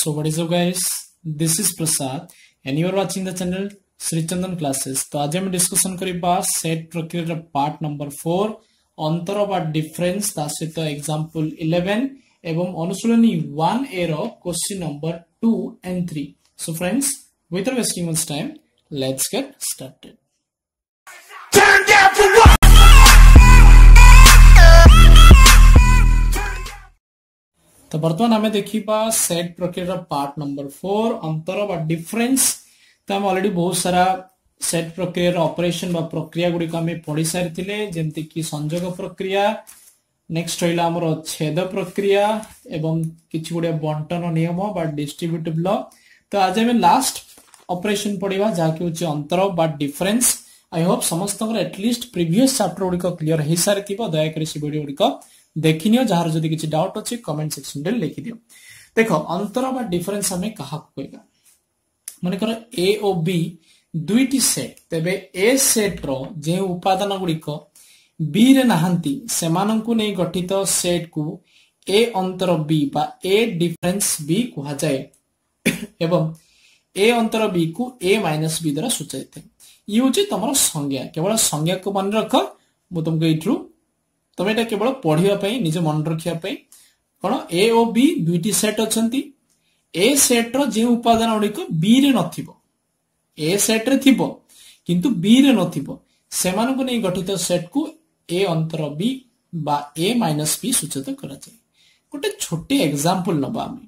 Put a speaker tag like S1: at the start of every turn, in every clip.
S1: So what is up guys? This is Prasad and you are watching the channel Sri Chandan classes. तो आज हम discussion करवा set प्रक्रिया part number 4 अंतर बा डिफरेंस ता सहित एग्जांपल 11 एवं अनुशीलनी 1 ए रो question number 2 and 3. So friends, without wasting much time, let's get started. ତ ବର୍ତ୍ତମାନ ଆମେ ଦେଖିବା ସେଟ୍ ପ୍ରକ୍ରିୟାର ପାର୍ଟ ନମ୍ବର ଫୋର୍ ଅନ୍ତର ବା ଡିଫରେନ୍ସ ତ ଆମେ ଅଲରେଡି ବହୁତ ସାରା ସେଟ୍ ପ୍ରକ୍ରିୟାର ଅପରେସନ ବା ପ୍ରକ୍ରିୟା ଗୁଡିକ ଆମେ ପଢି ସାରିଥିଲେ ଯେମିତିକି ସଂଯୋଗ ପ୍ରକ୍ରିୟା ନେକ୍ସଟ ରହିଲା ଆମର ଛେଦ ପ୍ରକ୍ରିୟା ଏବଂ କିଛି ଗୁଡିଏ ବଣ୍ଟନ ନିୟମ ବା ଡିଷ୍ଟ୍ରିବ୍ୟୁଟିଭ ଲ ତ ଆଜି ଆମେ ଲାଷ୍ଟ ଅପରେସନ ପଢିବା ଯାହାକି ହେଉଛି ଅନ୍ତର ବା ଡିଫରେନ୍ସ ଆଇ ହୋପ୍ ସମସ୍ତଙ୍କର ଆଟଲିଷ୍ଟ ପ୍ରିଭିୟସ୍ ଚାପ୍ଟର ଗୁଡିକ କ୍ଲିୟର ହେଇସାରିଥିବ ଦୟାକରି ସେ ଭିଡିଓ ଗୁଡିକ ଦେଖିନିଅ ଯାହାର ଯଦି କିଛି ଡାଉଟ୍ ଅଛି କମେଣ୍ଟ ସେକ୍ସନରେ ଲେଖିଦିଅ ଦେଖ ଅନ୍ତର ବା ଡିଫରେନ୍ସ ଆମେ କାହାକୁ କହିବା ମନେକର ଏ ଓ ବି ଦୁଇଟି ସେଟ୍ ତେବେ ଏ ସେଟ୍ର ଯେଉଁ ଉପାଦାନ ଗୁଡ଼ିକ ବିରେ ନାହାନ୍ତି ସେମାନଙ୍କୁ ନେଇ ଗଠିତ ସେଟ୍କୁ ଏ ଅନ୍ତର ବି ବା ଏ ଡିଫରେନ୍ସ ବି କୁହାଯାଏ ଏବଂ ଏ ଅନ୍ତର ବି କୁ ଏ ମାଇନସ୍ ବି ଦ୍ୱାରା ସୂଚାଇଥାଏ ଇଏ ହେଉଛି ତମର ସଂଜ୍ଞା କେବଳ ସଂଜ୍ଞାକୁ ମନେ ରଖ ମୁଁ ତମକୁ ଏଇଥିରୁ তুমি এটা କେବଳ ପଢିବା ପାଇଁ ନିଜ ମନେ ରଖିବା ପାଇଁ କ'ଣ ଏ ଓ ବି ଦୁଇଟି ସେଟ୍ ଅଛନ୍ତି ଏ ସେଟ୍ର ଯେଉଁ ଉପାଦାନ ଗୁଡିକ ବି ରେ ନଥିବ ଏ ସେଟ୍ରେ ଥିବ କିନ୍ତୁ ବି ରେ ନଥିବ ସେମାନଙ୍କୁ ନେଇ ଗଠିତ ସେଟ୍କୁ ଏ ଅନ୍ତର ବି ବା ଏ ମାଇନସ୍ ବି ସୂଚିତ କରାଯାଏ ଗୋଟେ ଛୋଟି ଏକ୍ଜାମ୍ପଲ ନବା ଆମେ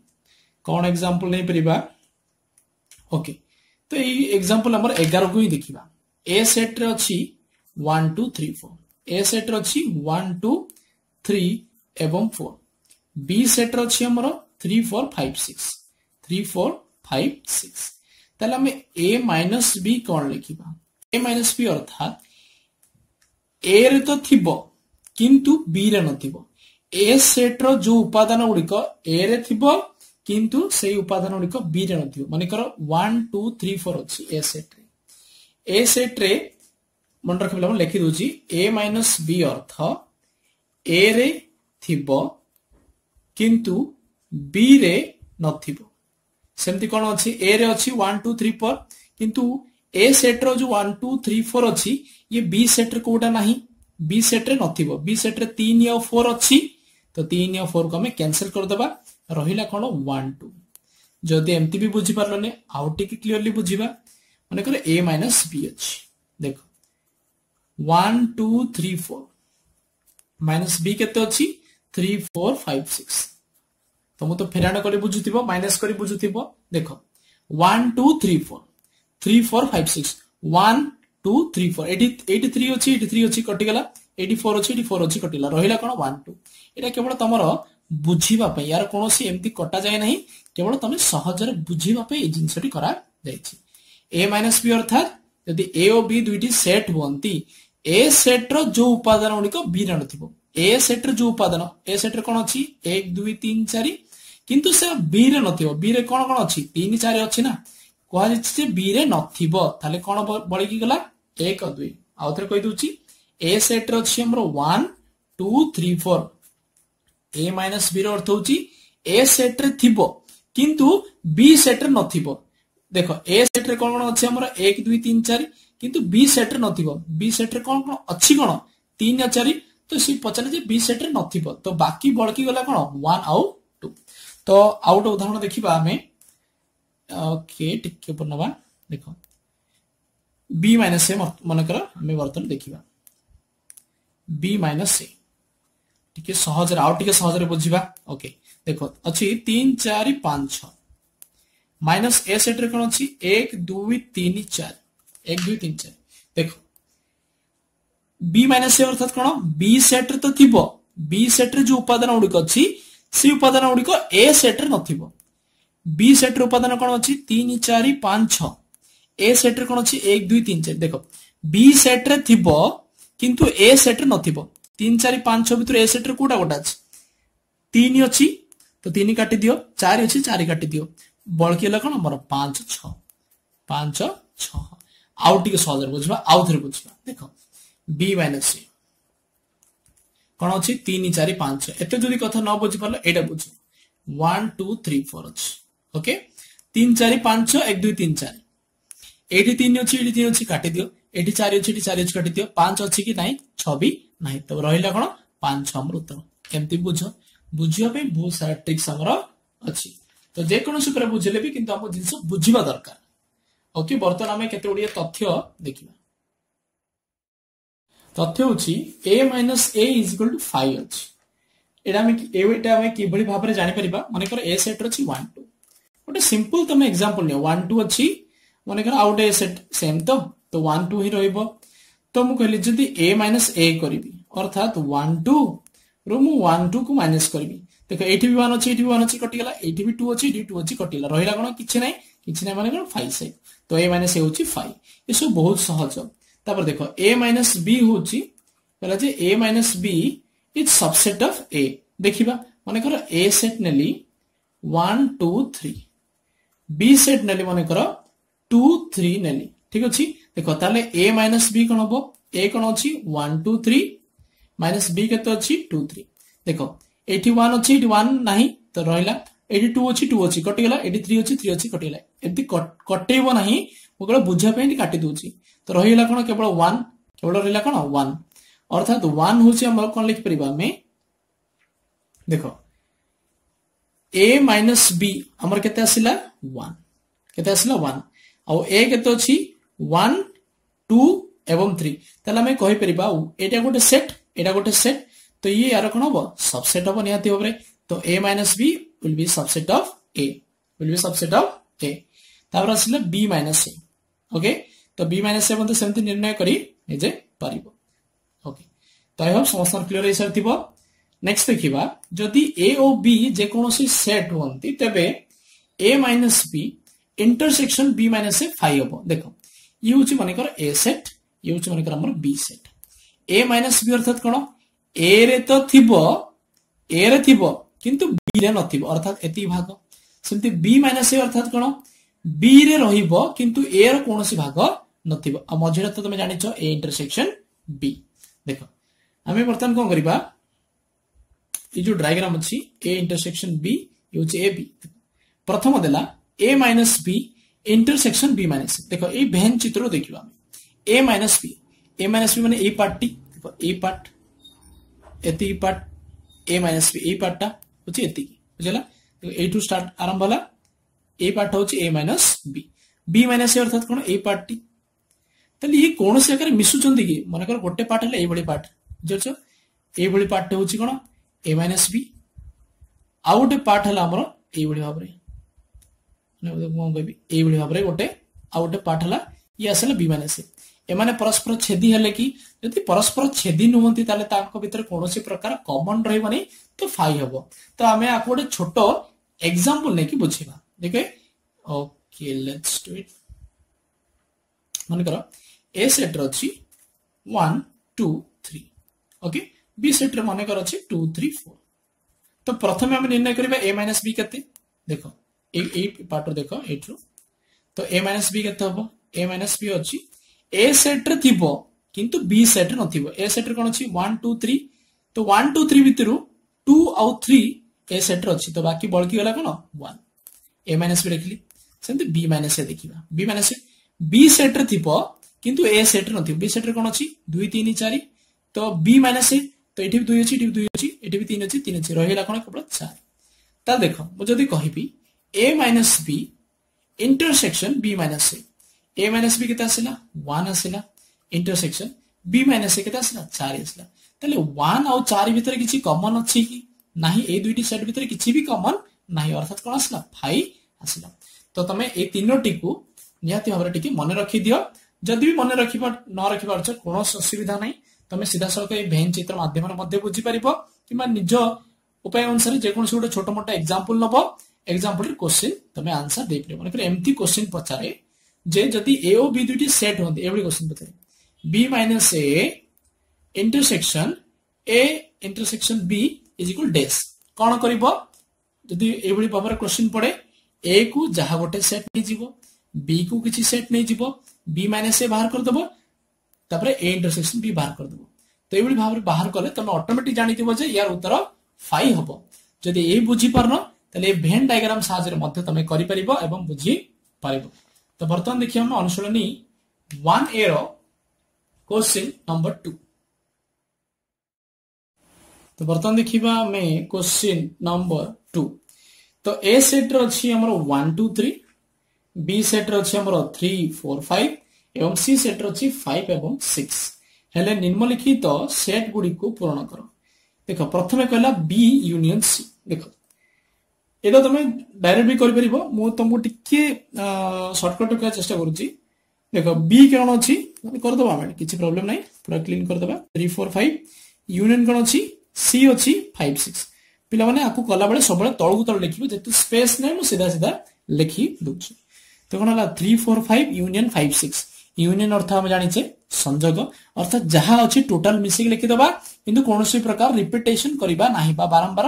S1: କ'ଣ ଏକ୍ଜାମ୍ପଲ ନେଇପାରିବା ଓକେ ତ ଏଇ ଏକ୍ଜାମ୍ପଲ ଆମର ଏଗାରକୁ ହିଁ ଦେଖିବା ଏ ସେଟ୍ରେ ଅଛି one two three four A set ଅଛି 1 2 3 ଏବଂ 4 ବି ସେଟ୍ ଅଛି ଆମର 3 4 5 6 3 4 5 6ତେଲ ଆମେ ଏ ମାଇନସ୍ ବି କଣ ଲେଖିବା ଏ ମାଇନସ୍ ବି ଅର୍ଥାତ୍ ଏ ରେ ତ ଥିବ କିନ୍ତୁ ବି ରେ ନଥିବ ଏ ସେଟ୍ର ଯୋଉ ଉପାଦାନ ଗୁଡ଼ିକ ଏ ରେ ଥିବ କିନ୍ତୁ ସେଇ ଉପାଦାନ ଗୁଡ଼ିକ ବି ରେ ନଥିବ ମନେକର ୱାନ୍ ଟୁ ଥ୍ରୀ ଫୋର୍ ଅଛି ଏ ସେଟ୍ରେ ଏ ସେଟ୍ରେ ମନେ ରଖିଲେ ମୁଁ ଲେଖିଦେଉଛି ଏ ମାଇନସ୍ ବି ଅର୍ଥ ଏରେ ଥିବ କିନ୍ତୁ ବିରେ ନଥିବ ସେମିତି କ'ଣ ଅଛି ଏରେ ଅଛି ୱାନ୍ ଟୁ ଥ୍ରୀ ଫୋର୍ କିନ୍ତୁ ଏ ସେଟ୍ର ଯୋଉ ୱାନ୍ ଟୁ ଥ୍ରୀ ଫୋର୍ ଅଛି ଇଏ ବି ସେଟ୍ରେ କୋଉଟା ନାହିଁ ବି ସେଟ୍ରେ ନଥିବ ବି ସେଟ୍ରେ ତିନି ଆଉ ଫୋର୍ ଅଛି ତ ତିନି ଆଉ ଫୋର୍କୁ ଆମେ କ୍ୟାନସେଲ୍ କରିଦେବା ରହିଲା କ'ଣ ୱାନ୍ ଟୁ ଯଦି ଏମିତି ବି ବୁଝିପାରିଲନି ଆଉ ଟିକେ କ୍ଲିଅରଲି ବୁଝିବା ମନେକର ଏ ମାଇନସ୍ ବି ଅଛି ଦେଖ one two three four minus B କେତେ ଅଛି ଥ୍ରୀ ଫୋର୍ ଫାଇଭ୍ ସିକ୍ସ ତମେ ତ ଫେରାଣ କରି ବୁଝୁଥିବ ମାଇନସ୍ କରି ବୁଝୁଥିବ ଦେଖ one two three four three four five six one two three four ଏଠି ଏଇଠି ଥ୍ରୀ ଅଛି ଏଠି ଥ୍ରୀ ଅଛି କଟିଗଲା ଏଇଠି ଫୋର୍ ଅଛି ଏଠି ଫୋର୍ ଅଛି କଟିଗଲା ରହିଲା କ'ଣ ୱାନ୍ ଟୁ ଏଇଟା କେବଳ ତମର ବୁଝିବା ପାଇଁ ୟାର କୌଣସି ଏମିତି କଟାଯାଏ ନାହିଁ କେବଳ ତମେ ସହଜରେ ବୁଝିବା ପାଇଁ ଏଇ ଜିନିଷଟି କରାଯାଇଛି ଏ ମାଇନସ୍ ବି ଅର୍ଥାତ୍ ଯଦି ଏ ଓ ବି ଦୁଇଟି ସେଟ୍ ହୁଅନ୍ତି ଏ ସେଟ୍ର ଯୋଉ ଉପାଦାନ ଗୁଡିକ ବି ରେ ନଥିବ ଏ ସେଟ୍ର ଯୋଉ ଉପାଦାନ ଏ ସେଟ୍ରେ କଣ ଅଛି ଏକ ଦୁଇ ତିନି ଚାରି କିନ୍ତୁ ସେ ବି ରେ ନଥିବ ବି ରେ କଣ କଣ ଅଛି ତିନି ଚାରି ଅଛି ନା କୁହାଯାଇଛି ଯେ ବି ରେ ନଥିବ ତାହେଲେ କଣ ବଳିକି ଗଲା ଏକ ଦୁଇ ଆଉ ଥରେ କହିଦଉଛି ଏ ସେଟ୍ରେ ଅଛି ଆମର one two three four A minus B ର ଅର୍ଥ ହଉଛି ଏ ସେଟ୍ରେ ଥିବ କିନ୍ତୁ ବି ସେଟ୍ରେ ନଥିବ ଦେଖ ଏ ସେଟ୍ରେ କଣ କଣ ଅଛି ଆମର ଏକ ଦୁଇ ତିନି ଚାରି କିନ୍ତୁ ବି ସେଟ୍ରେ ନଥିବ ବି ସେଟ୍ରେ କ'ଣ କ'ଣ ଅଛି କ'ଣ ତିନି ଆଉ ଚାରି ତ ସେ ପଚାରିଲେ ଯେ ବି ସେଟ୍ରେ ନଥିବ ତ ବାକି ବଳକି ଗଲା କ'ଣ ୱାନ୍ ଆଉ ଟୁ ତ ଆଉ ଗୋଟେ ଉଦାହରଣ ଦେଖିବା ଆମେ ଓକେ ଟିକେ ଉପରେ ନେବା ଦେଖ ବି ମାଇନସ୍ ଏ ମନେକର ଆମେ ବର୍ତ୍ତମାନ ଦେଖିବା ବି ମାଇନସ୍ ଏ ଟିକେ ସହଜରେ ଆଉ ଟିକେ ସହଜରେ ବୁଝିବା ଓକେ ଦେଖ ଅଛି ତିନି ଚାରି ପାଞ୍ଚ ଛଅ ମାଇନସ୍ ଏ ସେଟ୍ରେ କ'ଣ ଅଛି ଏକ ଦୁଇ ତିନି ଚାରି এক দুই তিন চার দেখো বি মাଇନସ୍ ଏ ଅର୍ଥାତ୍ କ'ଣ ବି ସେଟ୍ରେ ତ ଥିବ ବି ସେଟ୍ରେ ଯୋଉ ଉପାଦାନ ଗୁଡିକ ଅଛି ସେ ଉପାଦାନ ଗୁଡିକ ଏ ସେଟ୍ରେ ନଥିବ ବି ସେଟ୍ରେ ଉପାଦାନ କ'ଣ ଅଛି ତିନି ଚାରି ପାଞ୍ଚ ଛଅ ଏ ସେଟ୍ରେ କ'ଣ ଅଛି ଏକ ଦୁଇ ତିନି ଚାରି ଦେଖ ବି ସେଟ୍ରେ ଥିବ କିନ୍ତୁ ଏ ସେଟ୍ରେ ନଥିବ ତିନି ଚାରି ପାଞ୍ଚ ଛଅ ଭିତରୁ ଏ ସେଟ୍ରେ କୋଉଟା ଗୋଟେ ଅଛି ତିନି ଅଛି ତ ତିନି କାଟି ଦିଅ ଚାରି ଅଛି ଚାରି କାଟି ଦିଅ ବଳକି ହେଲା କ'ଣ ଆମର ପାଞ୍ଚ ଛଅ ପାଞ୍ଚ ଛଅ ଆଉ ଟିକେ ସହଜରେ ବୁଝିବା ଆଉ ଥରେ ବୁଝିବା ଦେଖ ବି ମାଇନସ୍ ସି କଣ ଅଛି ତିନି ଚାରି ପାଞ୍ଚ ଏତେ ଯଦି କଥା ନ ବୁଝିପାରିଲ ଏଇଟା ବୁଝ ୱାନ୍ ଟୁ ଥ୍ରୀ ଫୋର୍ ଅଛି ଓକେ ତିନି ଚାରି ପାଞ୍ଚ ଏକ ଦୁଇ ତିନି ଚାରି ଏଇଠି ତିନି ଅଛି ଏଇଠି ତିନି ଅଛି କାଟିଦିଅ ଏଠି ଚାରି ଅଛି ଏଠି ଚାରି ଅଛି କାଟିଦିଅ ପାଞ୍ଚ ଅଛି କି ନାହିଁ ଛଅ ବି ନାହିଁ ତ ରହିଲା କଣ ପାଞ୍ଚ ଆମର ଉତ୍ତର କେମିତି ବୁଝ ବୁଝିବା ପାଇଁ ବହୁତ ସାରା ଟ୍ରିକ୍ସ ଆମର ଅଛି ତ ଯେକୌଣସି ଉପରେ ବୁଝିଲେ ବି କିନ୍ତୁ ଆମ ଜିନିଷ ବୁଝିବା ଦରକାର ଅତି ବର୍ତ୍ତମାନ ଆମେ କେତେ ଗୁଡ଼ିଏ ତଥ୍ୟ ଦେଖିବା ତଥ୍ୟ ହେଉଛି A minus A is equal to five ଅଛି এটা আমি এটা আমি কিভাবে ভাবে জাঁপারা মনেকর এ সেট অছি ওয়ান টু গোটে সিম্পল তুমি এক্সাম্পল নিও ওয়ান টু অছি মনেকর আউ গোটে সেট সেম তো তো ওয়ান টু হি রহব তো মু কহিলি যদি এ মাইনাস এ করিবি অর্থাৎ ওয়ান টু রু মু ওয়ান টু কু মাইনাস করিবি দেখ এইটি বি ওয়ান অছি এইটি বি ওয়ান অছি কটিগলা এইটি বি টু অছি এইটি বি টু অছি কটিগলা রহিলা কোন কিছু নাই କିଛି ନାହିଁ ମନେକର ଫାଇଭ ସାଇଡ୍ ତ ଏ ମାଇନସ୍ ହେଉଛି ଫାଇଭ ଏସବୁ ବହୁତ ସହଜ ତାପରେ ଦେଖ ଏ ମାଇନସ୍ ବି ହେଉଛି କହିଲା ଯେ A minus B is subset of A ଦେଖିବା ମନେକର ଏ ସେଟ୍ ନେଲି one two three B set ନେଲି ମନେକର ଟୁ ଥ୍ରୀ ନେଲି ଠିକ ଅଛି ଦେଖ ତାହେଲେ ଏ ମାଇନସ୍ ବି କ'ଣ ହବ ଏ କ'ଣ ଅଛି one two three minus B କେତେ ଅଛି ଟୁ ଥ୍ରୀ ଦେଖ ଏଠି ୱାନ୍ ଅଛି ଏଠି ୱାନ୍ ନାହିଁ ତ ରହିଲା ଏଠି ଟୁ ଅଛି ଟୁ ଅଛି କଟିଗଲା ଏଠି ଥ୍ରୀ ଅଛି ଥ୍ରୀ ଅଛି କଟିଗଲା ଏମିତି କଟେଇବ ନାହିଁ ମୁଁ କେବଳ ବୁଝିବା ପାଇଁ ଏଠି କାଟି ଦଉଛି ତ ରହିଗଲା କ'ଣ କେବଳ ୱାନ୍ କେବଳ ରହିଲା କ'ଣ ୱାନ୍ ଅର୍ଥାତ୍ ୱାନ୍ ହେଉଛି ଆମର କ'ଣ ଲେଖିପାରିବା ଆମେ ଦେଖ ଏ ମାଇନସ୍ ବି ଆମର କେତେ ଆସିଲା ୱାନ୍ କେତେ ଆସିଲା ୱାନ୍ ଆଉ ଏ କେତେ ଅଛି ୱାନ୍ ଟୁ ଏବଂ ଥ୍ରୀ ତାହେଲେ ଆମେ କହିପାରିବା ଏଇଟା ଗୋଟେ ସେଟ୍ ଏଇଟା ଗୋଟେ ସେଟ୍ ତ ଇଏ ୟାର କ'ଣ ହବ ସବସେଟ୍ ହବ ନିହାତି ଭାବରେ ତ A minus B will be subset of A. Will be subset of A. তারপর আসলে B মাইনাস A. ওকে তো B মাইনাস A বলতে সেমতি নির্ণয় করি নিজে পারিব। ওকে তো আই হোপ সমস্ত ক্লিয়ার হয়ে সারিথিব। নেক্সট দেখিবা যদি A ও B যে কোনসি সেট হুଅନ୍ତି তেবে A minus B intersection B minus A phi হব। দেখো ইয়ে হচ্ছে মনেকর A সেট ইয়ে e হচ্ছে মনেকর আমার B set. A minus B অর্থাৎ কোন A রে তো থিব A রে থিব কিন্তু नर्थात भाग माइनस ए अर्थात कौन बी रे रु ए रोसी भाग नजर तो तुम जान ए इंटरसेक्शन बी देख आम बर्तमान कौन करवा जो ड्राइग्राम अच्छी ए इंटरसेक्शन बी ये ए बी प्रथम दे minus B intersection B minus देख ए भेन चित्र देखा A minus B A minus B मान ए पार्टी देख A part A part A minus B A पार्टा ବୁଝି ଏତିକି ବୁଝିଲା ଏଇଠୁ ଷ୍ଟାର୍ଟ ଆରମ୍ଭ ହେଲା ଏଇ ପାର୍ଟ ହଉଛି ଏ ମାଇନସ୍ ବି ବି ମାଇନସ୍ ଏ ଅର୍ଥାତ୍ କ'ଣ ଏଇ ପାର୍ଟଟି ତାହେଲେ ଇଏ କୌଣସି ଜାଗାରେ ମିଶୁଛନ୍ତି କି ମନେକର ଗୋଟେ ପାର୍ଟ ହେଲା ଏଇଭଳି ପାର୍ଟ ବୁଝିପାରୁଛ ଏଇଭଳି ପାର୍ଟଟି ହଉଛି କ'ଣ ଏ ମାଇନସ୍ ବି ଆଉ ଗୋଟେ ପାର୍ଟ ହେଲା ଆମର ଏଇଭଳି ଭାବରେ କ'ଣ କହିବି ଏଇଭଳି ଭାବରେ ଗୋଟେ ଆଉ ଗୋଟେ ପାର୍ଟ ହେଲା ଇଏ ଆସିଲା ବି ମାଇନସ୍ ଏ ଏମାନେ ପରସ୍ପର ଛେଦି ହେଲେ କି ଯଦି ପରସ୍ପର ଛେଦି ନୁହନ୍ତି ତାହେଲେ ତାଙ୍କ ଭିତରେ କୌଣସି ପ୍ରକାର କମନ ରହିବନି ତ ଫାଇ ହବ ତ ଆମେ ଆକୁ ଗୋଟେ ଛୋଟ ଏକ୍ସାମ୍ପଲ ନେଇକି ବୁଝିବା ଦେଖେ ଓକେ ଲେଟ୍ସ ଡୁ ଇଟ୍ ମନେକର ଏ ସେଟ୍ରେ ଅଛି one two three okay B ସେଟ୍ରେ ମନେକର ଅଛି ଟୁ ଥ୍ରୀ ଫୋର୍ ତ ପ୍ରଥମେ ଆମେ ନିର୍ଣ୍ଣୟ କରିବା ଏ ମାଇନସ୍ ବି କେତେ ଦେଖ ଏଇ ପାର୍ଟରୁ ଦେଖ ଏଇଠୁ ତ ଏ ମାଇନସ୍ ବି କେତେ ହବ ଏ ମାଇନସ୍ ବି ଅଛି ଏ ସେଟ୍ରେ ଥିବ କିନ୍ତୁ ବି ସେଟ୍ରେ ନଥିବ ଏ ସେଟ୍ରେ କ'ଣ ଅଛି ୱାନ୍ ଟୁ ଥ୍ରୀ ତ ୱାନ୍ ଟୁ ଥ୍ରୀ ଭିତରୁ ଟୁ ଆଉ ଥ୍ରୀ ଏ ସେଟ୍ରେ ଅଛି ତ ବାକି ବଳକିଗଲା କ'ଣ ୱାନ୍ ଏ ମାଇନସ୍ ବି ଲେଖିଲି ସେମିତି ବି ମାଇନସ୍ ଏ ଦେଖିବା ବି ମାଇନସ୍ ବି ସେଟ୍ରେ ଥିବ କିନ୍ତୁ ଏ ସେଟ୍ରେ ନଥିବ ବି ସେଟ୍ରେ କ'ଣ ଅଛି ଦୁଇ ତିନି ଚାରି ତ ବି ମାଇନସ୍ ଏ ତ ଏଠି ବି ଦୁଇ ଅଛି ଏଠି ବି ଦୁଇ ଅଛି ଏଠି ବି ତିନି ଅଛି ତିନି ଅଛି ରହିଲା କ'ଣ କେବଳ ଚାରି ତାହେଲେ ଦେଖ ମୁଁ ଯଦି କହିବି A minus B intersection B minus A A minus B किती आसला वन आसला इंटरसेक्शन बी माइनस ए केते आसला 4 आसला তাহলে 1 আর 4 ভিতরে কিছু কমন আছে কি নাহি এই দুইটি সেট ভিতরে কিছু বি কমন নাহি অর্থাৎ কোন আসলা 5 আসলা তো তুমি এই তিনোটি কু নিহাতি ভাবে টিকে মনে রাখি দিও যদি বি মনে রাখিবা ন রাখিবা অর্থ কোন অসুবিধা নাই তুমি সিধাসলখ এই ভেন চিত্র মাধ্যমে মধ্যে বুঝি পারিব কিংবা নিজ উপায় অনুসারে যে কোন ছোট মোটা এক্সাম্পল নব এক্সাম্পল কোশ্চিন তুমি আনসার দেই পারিব মানে এমতি কোশ্চিন পচারে যে যদি এ ও বি দুইটি সেট হতে এভরি কোশ্চেন পচারে B minus A intersection A intersection B is equal ଡେସ୍ କ'ଣ କରିବ ଯଦି ଏଭଳି ଭାବରେ କ୍ୱେଶ୍ଚିନ୍ ପଡ଼େ ଏ କୁ ଯାହା ଗୋଟେ ସେଟ୍ ନେଇଯିବ ବି କୁ କିଛି ସେଟ୍ ନେଇଯିବ ବି ମାଇନସ୍ ଏ ବାହାର କରିଦେବ ତାପରେ ଏ ଇଣ୍ଟରସେକ୍ସନ ବି ବାହାର କରିଦେବ ତ ଏଭଳି ଭାବରେ ବାହାର କଲେ ତମେ ଅଟୋମେଟିକ ଜାଣିଥିବ ଯେ ୟାର ଉତ୍ତର ଫାଇ ହବ ଯଦି ଏ ବୁଝିପାରୁନ ତାହେଲେ ଏ ଭେନ୍ ଡାଇଗ୍ରାମ ସାହାଯ୍ୟରେ ମଧ୍ୟ ତମେ କରିପାରିବ ଏବଂ ବୁଝିପାରିବ तो बर्तमान देखिए हम वन एर क्वेश्चन नंबर टू तो बर्तमान देखा आम क्वेश्चन नंबर टू तो ए सेट्र अच्छी वन टू थ्री बी सेट्र अच्छी थ्री फोर फाइव एवं सी सेट्र अच्छी फाइव एवं सिक्स हेले निम्नलिखित सेट गुड़ी को पूरण कर देख प्रथम कहला बी यूनियन सी देख এটা তুমি ডাଇରେକ୍ଟ ବି କରିପାରିବ ମୁଁ ତମକୁ ଟିକେ ସର୍ଟକଟ୍ ରଖିବା ଚେଷ୍ଟା କରୁଛି ଦେଖ ବି କ'ଣ ଅଛି କରିଦେବା ଆମେ କିଛି ପ୍ରୋବ୍ଲେମ୍ ନାହିଁ ପୁରା କ୍ଲିନ୍ କରିଦେବା ଥ୍ରୀ ଫୋର୍ ଫାଇଭ୍ ୟୁନିୟନ୍ କ'ଣ ଅଛି ସି ଅଛି ଫାଇଭ୍ ସିକ୍ସ ପିଲାମାନେ ଆକୁ କଲାବେଳେ ସବୁବେଳେ ତଳକୁ ତଳ ଲେଖିବେ ଯେହେତୁ ସ୍ପେସ୍ ନାହିଁ ମୁଁ ସିଧା ସିଧା ଲେଖି ଦେଉଛି ତ କ'ଣ ହେଲା three four five union five six union ଅର୍ଥ ଆମେ ଜାଣିଛେ ସଂଯୋଗ ଅର୍ଥାତ୍ ଯାହା ଅଛି ଟୋଟାଲ ମିଶିକି ଲେଖିଦେବା କିନ୍ତୁ କୌଣସି ପ୍ରକାର ରିପିଟେସନ କରିବା ନାହିଁ ବା ବାରମ୍ବାର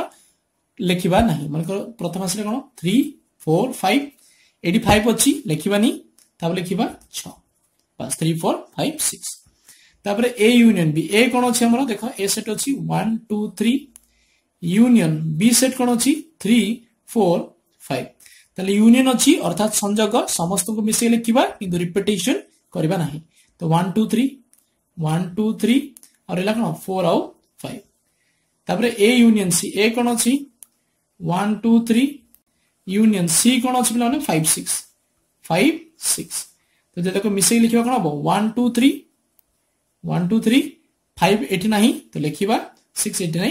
S1: ଲେଖିବା ନାହିଁ ମନେକର ପ୍ରଥମ ଆସିଲେ କ'ଣ ଥ୍ରୀ ଫୋର୍ ଫାଇଭ୍ ଏଠି ଫାଇଭ୍ ଅଛି ଲେଖିବାନି ତାପରେ ଲେଖିବା ଛଅ ବାସ୍ ଥ୍ରୀ ଫୋର୍ ଫାଇଭ୍ ସିକ୍ସ ତାପରେ ଏ ୟୁନିୟନ ବି ଏ କ'ଣ ଅଛି ଆମର ଦେଖ ଏ ସେଟ୍ ଅଛି one two three union B set କ'ଣ ଅଛି ଥ୍ରୀ ଫୋର୍ ଫାଇଭ୍ ତାହେଲେ ୟୁନିୟନ ଅଛି ଅର୍ଥାତ ସଂଯୋଗ ସମସ୍ତଙ୍କୁ ମିଶେଇ ଲେଖିବା କିନ୍ତୁ ରିପିଟେସନ କରିବା ନାହିଁ ତ one two three one two three ଆଉ ରହିଲା କ'ଣ ଫୋର୍ ଆଉ ଫାଇଭ୍ ତାପରେ ଏ ୟୁନିୟନ ସି ଏ କ'ଣ ଅଛି यूनियन सी कौन अछि पिलाने 5 6 5 6 तो जेताको मिसेई लिखा कौन हम one two three one two three five एठी ना तो लिखा सिक्स एठी ना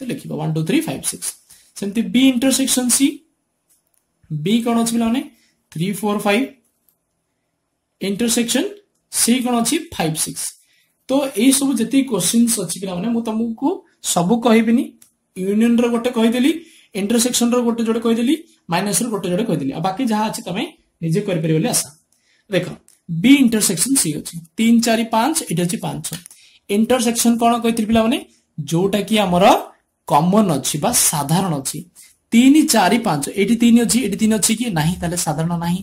S1: तो लिखा one two three five six सेमती बी इंटरसेक्शन सी बी कौन अछि पिलाने three four five intersection C कौन अच्छी फाइव तो तो तो सिक्स तो ये सब जी क्वेश्चन अच्छी पे तुमको सब कहूनियन यूनियन रो ଇଣ୍ଟରସେକ୍ସନର ଗୋଟେ ଯୋଡ଼େ କହିଦେଲି ମାଇନସର ଗୋଟେ ଯୋଡ଼େ କହିଦେଲି ଆଉ ବାକି ଯାହା ଅଛି ତମେ ନିଜେ କରିପାରିବ ବୋଲି ଆଶା ଦେଖ ବି ଇଣ୍ଟରସେକ୍ସନ ସି ଅଛି ତିନି ଚାରି ପାଞ୍ଚ ଏଠି ଅଛି ପାଞ୍ଚ ଇଣ୍ଟରସେକ୍ସନ କ'ଣ କହିଥିଲି ପିଲାମାନେ ଯୋଉଟା କି ଆମର କମନ ଅଛି ବା ସାଧାରଣ ଅଛି ତିନି ଚାରି ପାଞ୍ଚ ଏଠି ତିନି ଅଛି ଏଠି ତିନି ଅଛି କି ନାହିଁ ତାହେଲେ ସାଧାରଣ ନାହିଁ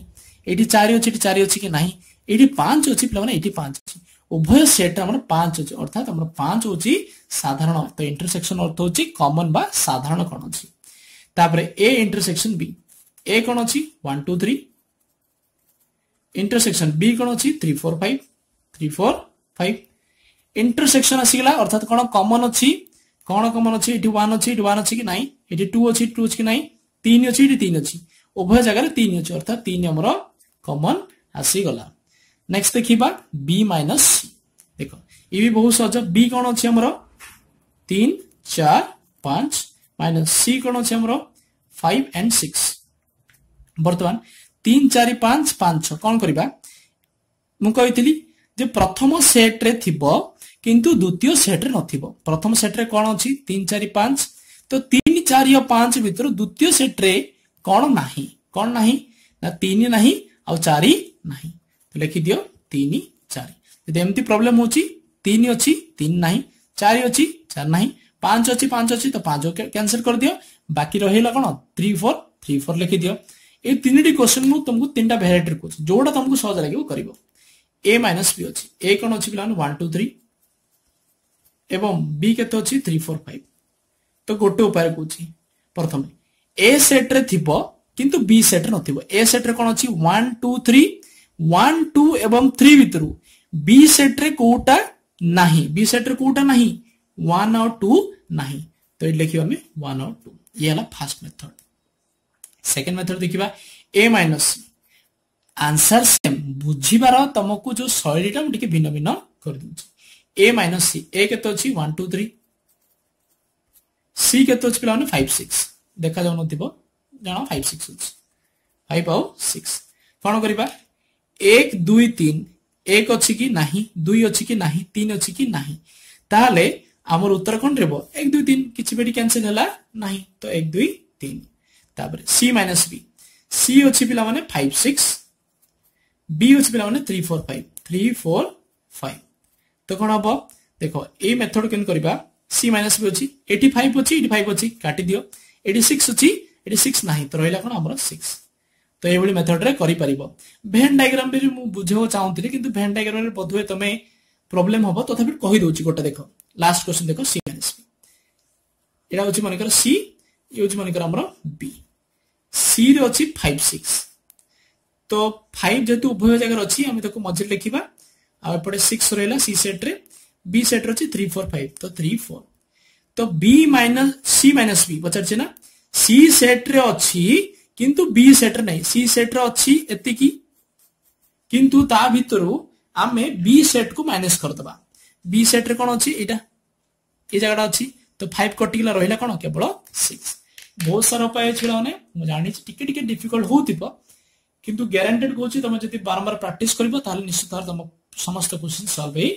S1: ଏଠି ଚାରି ଅଛି ଏଠି ଚାରି ଅଛି କି ନାହିଁ ଏଠି ପାଞ୍ଚ ଅଛି ପିଲାମାନେ ଏଠି ପାଞ୍ଚ ଅଛି ଉଭୟ ସେଟ୍ ଆମର ପାଞ୍ଚ ଅଛି ଅର୍ଥାତ୍ ଆମର ପାଞ୍ଚ ହଉଛି ସାଧାରଣ ତ ଇଣ୍ଟରସେକ୍ସନ ଅର୍ଥ ହଉଛି କମନ ବା ସାଧାରଣ କ'ଣ ଅଛି ତାପରେ ଏ ଇଣ୍ଟରସେକ୍ସନ ବି ଏ କ'ଣ ଅଛି one two three intersection B କ'ଣ ଅଛି three four five three four five intersection ଆସିଗଲା ଅର୍ଥାତ କ'ଣ କମନ ଅଛି କ'ଣ କମନ ଅଛି ଏଠି ୱାନ୍ ଅଛି ଏଠି ୱାନ୍ ଅଛି କି ନାହିଁ ଏଠି ଟୁ ଅଛି ଟୁ ଅଛି କି ନାହିଁ ତିନି ଅଛି ଏଠି ତିନି ଅଛି ଉଭୟ ଜାଗାରେ ତିନି ଅଛି ଅର୍ଥାତ ତିନି ଆମର କମନ ଆସିଗଲା ନେକ୍ସଟ ଦେଖିବା ବି ମାଇନସ୍ ସି ଦେଖ ଏ ବି ବହୁତ ସହଜ ବି କ'ଣ ଅଛି ଆମର ତିନି ଚାରି ପାଞ୍ଚ মাইনাস সি কোণ ଅଛି ଆମର 5 and 6 ବର୍ତ୍ତମାନ 3 4 5 5 6 କ'ଣ କରିବା ମୁଁ କହିଥିଲି ଯେ ପ୍ରଥମ ସେଟରେ ଥିବ କିନ୍ତୁ ଦ୍ୱିତୀୟ ସେଟରେ ନଥିବ ପ୍ରଥମ ସେଟରେ କ'ଣ ଅଛି 3 4 5 ତ 3 4 ଓ 5 ଭିତରୁ ଦ୍ୱିତୀୟ ସେଟରେ କ'ଣ ନାହିଁ କ'ଣ ନାହିଁ ନା 3 ନାହିଁ ଆଉ 4 ନାହିଁ ଲେଖିଦିଅ 3 4 ଯଦି ଏମିତି ପ୍ରୋବ୍ଲେମ୍ ହେଉଛି 3 ଅଛି 3 ନାହିଁ 4 ଅଛି 4 ନାହିଁ पांच अच्छी पांच अच्छी तो पांच कैनसल कर दि बाकी रही कौन थ्री फोर थ्री फोर लिखिदि ये तीन टी क्वेश्चन रू तुमको तीन टाइम भेर क्वेश्चन जो तुमको सहज लगे कर ए माइनस बी अच्छी ए कौन अच्छी पे वन टू थ्री एवं बी के थ्री फोर फाइव तो गोटे उपाय कह प्रथम ए सेट्रे थोड़ा बी सेट न ए सेट्रे कौन अच्छी one two three one two एवं थ्री भितर बी सेट्रे कौटा ना बी सेट्रे कौटा ना वन आउ टू ନାହିଁ ତ ଏଠି ଲେଖିବା ଆମେ ୱାନ୍ ଆଉ ଟୁ ଇଏ ହେଲା ଫାର୍ଷ୍ଟ ମେଥଡ ସେକେଣ୍ଡ ମେଥଡ ଦେଖିବା ଏ ମାଇନସ୍ ଆନ୍ସର ସେମ୍ ବୁଝିବାର ତମକୁ ଯୋଉ ଶୈଳୀଟା ମୁଁ ଟିକେ ଭିନ୍ନ ଭିନ୍ନ କରିଦେଉଛି ଏ ମାଇନସ୍ ସି ଏ କେତେ ଅଛି ୱାନ୍ ଟୁ ଥ୍ରୀ ସି କେତେ ଅଛି ପିଲାମାନେ ଫାଇଭ ସିକ୍ସ ଦେଖାଯାଉନଥିବ ଜଣ ଫାଇଭ ସିକ୍ସ ଅଛି ଫାଇଭ ଆଉ ସିକ୍ସ କ'ଣ କରିବା ଏକ ଦୁଇ ତିନି ଏକ ଅଛି କି ନାହିଁ ଦୁଇ ଅଛି କି ନାହିଁ ତିନି ଅଛି କି ନାହିଁ ତାହେଲେ ଆମର ଉତ୍ତର କ'ଣ ରହିବ ଏକ ଦୁଇ ତିନି କିଛି ବି ଏଠି କ୍ୟାନସେଲ ହେଲା ନାହିଁ ତ ଏକ ଦୁଇ ତିନି ତାପରେ ସି ମାଇନସ୍ ବି ସି ଅଛି ପିଲାମାନେ ଫାଇଭ ସିକ୍ସ ବି ଅଛି ପିଲାମାନେ three four five three four five ତ କ'ଣ ହବ ଦେଖ ଏଇ ମେଥଡ କେମିତି କରିବା ସି ମାଇନସ୍ ବି ଅଛି ଏଠି ଫାଇଭ ଅଛି ଏଠି ଫାଇଭ ଅଛି କାଟିଦିଅ ଏଠି ସିକ୍ସ ଅଛି ଏଠି ସିକ୍ସ ନାହିଁ ତ ରହିଲା କ'ଣ ଆମର ସିକ୍ସ ତ ଏଇଭଳି ମେଥଡରେ କରିପାରିବ ଭେନ୍ ଡାଇଗ୍ରାମରେ ମୁଁ ବୁଝେଇବାକୁ ଚାହୁଁଥିଲି କିନ୍ତୁ ଭେନ୍ ଡାଇଗ୍ରାମରେ ବୋଧହୁଏ ତମେ ପ୍ରୋବ୍ଲେମ ହବ ତଥାପି କହିଦେଉଛି ଗୋଟେ ଦେଖ লাস্ট কোশ্চেন দেখো সি মাইনাস বি এটা হচ্ছে মনে কর সি ইয়ে হচ্ছে মনে কর আমার বি সি রে অছি ফাইভ সিক্স তো ফাইভ যেহেতু উভয় জায়গার অছি আমি তাকে মঝিরে লিখিবা আর এপটে সিক্স রহিলা সি সেটরে বি সেটরে অছি থ্রি ফোর ফাইভ তো থ্রি ফোর তো B minus C minus B পচারছে না সি সেটরে অছি কিন্তু বি সেটরে নাই সি সেটরে অছি এতিকি কিন্তু তা ভিতরু আমি বি সেট কু মাইনাস করদবা বি সেট্রে কোণ অছি এটা এই জায়গাটা অছি তো 5 কটিলা রহিলা কোণ কেবল 6 বহুত সারা উপায় ছিল মানে মু জানিছি টিকে টিকে ডিফিকল্ট হউতিব কিন্তু গ্যারান্টেড কହୁছি তুমি যদি বারবার প্র্যাকটিস করিব তাহলে নিশ্চিত ভাবে তুমি সমস্ত কোশ্চেন সলভ হই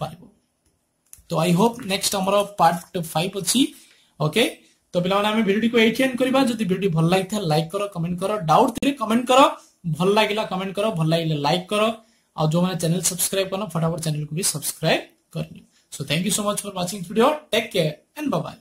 S1: পারিব তো আই হোপ নেক্সট আমার পার্ট 5 অছি ওকে তো পিলাମାନେ আমি ভিডিওটিকে এইটি এন্ড করিবা যদি ভিডিওটি ভাল লাগিছে লাইক করো কমেন্ট করো ডাউট দিলে কমেন্ট করো ভাল লাগিলা কমেন্ট করো ভাল লাগিলে লাইক করো और जो मैंने चैनल सब्सक्राइब करना फटाफट चैनल को भी subscribe So thank you so much for watching this video. Take care and bye bye.